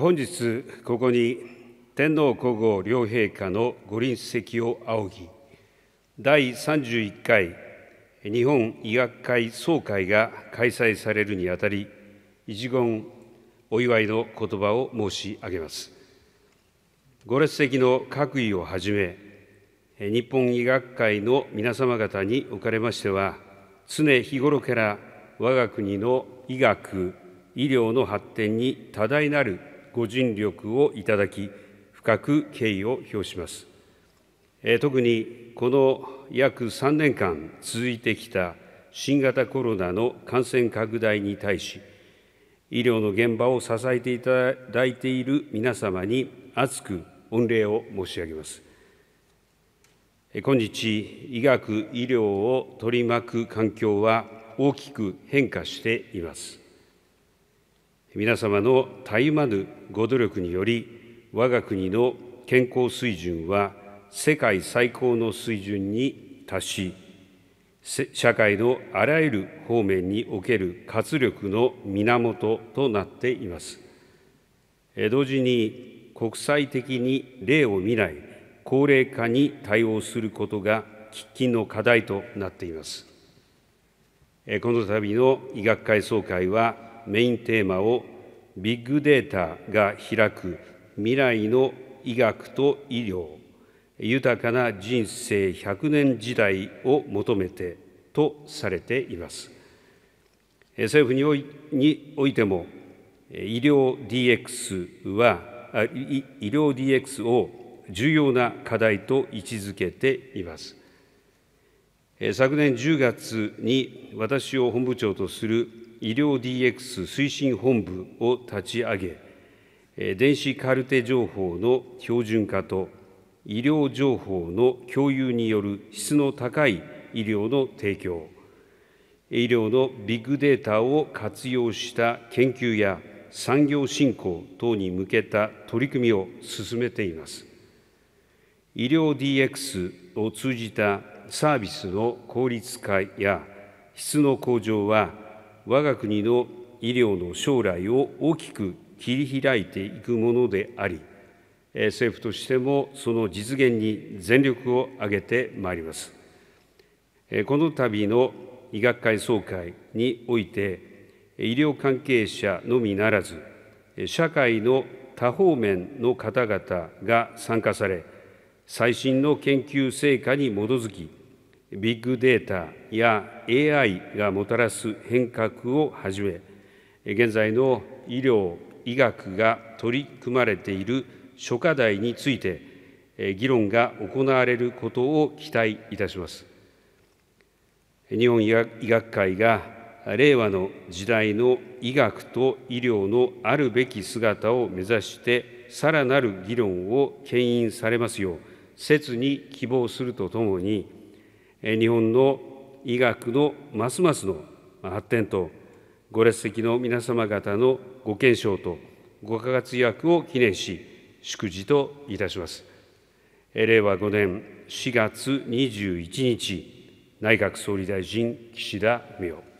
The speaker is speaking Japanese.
本日ここに天皇皇后両陛下のご臨席を仰ぎ第31回日本医学会総会が開催されるにあたり一言お祝いの言葉を申し上げますご列席の各位をはじめ日本医学会の皆様方におかれましては常日頃から我が国の医学医療の発展に多大なるご尽力をいただき、深く敬意を表します。特にこの約3年間続いてきた新型コロナの感染拡大に対し、医療の現場を支えていただいている皆様に厚く御礼を申し上げます。今日、医学・医療を取り巻く環境は大きく変化しています。皆様のたゆまぬご努力により我が国の健康水準は世界最高の水準に達し社会のあらゆる方面における活力の源となっています同時に国際的に例を見ない高齢化に対応することが喫緊の課題となっていますこの度の医学会総会はメインテーマをビッグデータが開く未来の医学と医療豊かな人生100年時代を求めてとされています政府においにおいても医療 DX は医療 DX を重要な課題と位置づけています昨年10月に私を本部長とする医療 DX 推進本部を立ち上げ、電子カルテ情報の標準化と医療情報の共有による質の高い医療の提供、医療のビッグデータを活用した研究や産業振興等に向けた取り組みを進めています。医療 DX を通じたサービスの効率化や質の向上は我が国の医療の将来を大きく切り開いていくものであり、政府としてもその実現に全力を挙げてまいります。この度の医学会総会において、医療関係者のみならず、社会の多方面の方々が参加され、最新の研究成果に基づき、ビッグデータや AI がもたらす変革をはじめ現在の医療医学が取り組まれている諸課題について議論が行われることを期待いたします日本医学会が令和の時代の医学と医療のあるべき姿を目指してさらなる議論を牽引されますよう切に希望するとともに日本の医学のますますの発展とご列席の皆様方のご健勝とご加活躍を記念し祝辞といたします令和5年4月21日内閣総理大臣岸田文雄